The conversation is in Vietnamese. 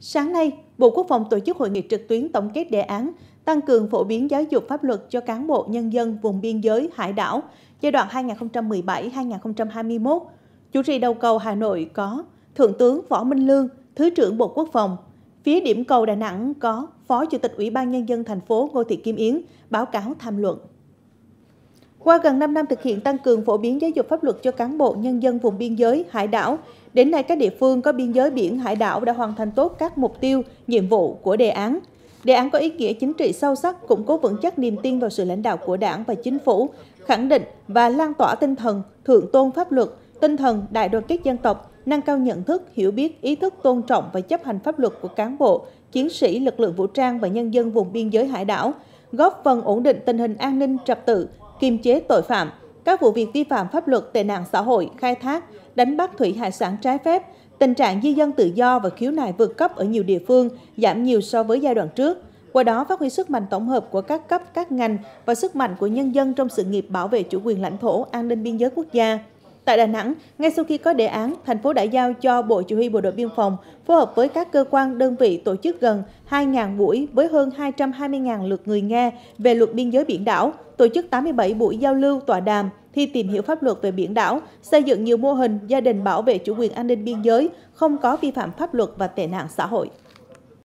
Sáng nay, Bộ Quốc phòng tổ chức hội nghị trực tuyến tổng kết đề án tăng cường phổ biến giáo dục pháp luật cho cán bộ nhân dân vùng biên giới hải đảo giai đoạn 2017-2021. Chủ trì đầu cầu Hà Nội có Thượng tướng Võ Minh Lương, Thứ trưởng Bộ Quốc phòng. Phía điểm cầu Đà Nẵng có Phó Chủ tịch Ủy ban Nhân dân thành phố Ngô Thị Kim Yến báo cáo tham luận. Qua gần 5 năm thực hiện tăng cường phổ biến giáo dục pháp luật cho cán bộ nhân dân vùng biên giới, hải đảo, Đến nay, các địa phương có biên giới biển hải đảo đã hoàn thành tốt các mục tiêu, nhiệm vụ của đề án. Đề án có ý nghĩa chính trị sâu sắc, củng cố vững chắc niềm tin vào sự lãnh đạo của Đảng và Chính phủ, khẳng định và lan tỏa tinh thần thượng tôn pháp luật, tinh thần đại đoàn kết dân tộc, nâng cao nhận thức, hiểu biết, ý thức tôn trọng và chấp hành pháp luật của cán bộ, chiến sĩ lực lượng vũ trang và nhân dân vùng biên giới hải đảo, góp phần ổn định tình hình an ninh trật tự, kiềm chế tội phạm, các vụ việc vi phạm pháp luật tệ nạn xã hội, khai thác, đánh bắt thủy hải sản trái phép, tình trạng di dân tự do và khiếu nại vượt cấp ở nhiều địa phương giảm nhiều so với giai đoạn trước. Qua đó phát huy sức mạnh tổng hợp của các cấp, các ngành và sức mạnh của nhân dân trong sự nghiệp bảo vệ chủ quyền lãnh thổ, an ninh biên giới quốc gia. Tại Đà Nẵng, ngay sau khi có đề án, thành phố đã giao cho Bộ Chỉ huy Bộ đội Biên phòng phối hợp với các cơ quan đơn vị tổ chức gần 2.000 buổi với hơn 220.000 lượt người nghe về luật biên giới biển đảo, tổ chức 87 buổi giao lưu tọa đàm, thi tìm hiểu pháp luật về biển đảo, xây dựng nhiều mô hình gia đình bảo vệ chủ quyền an ninh biên giới, không có vi phạm pháp luật và tệ nạn xã hội.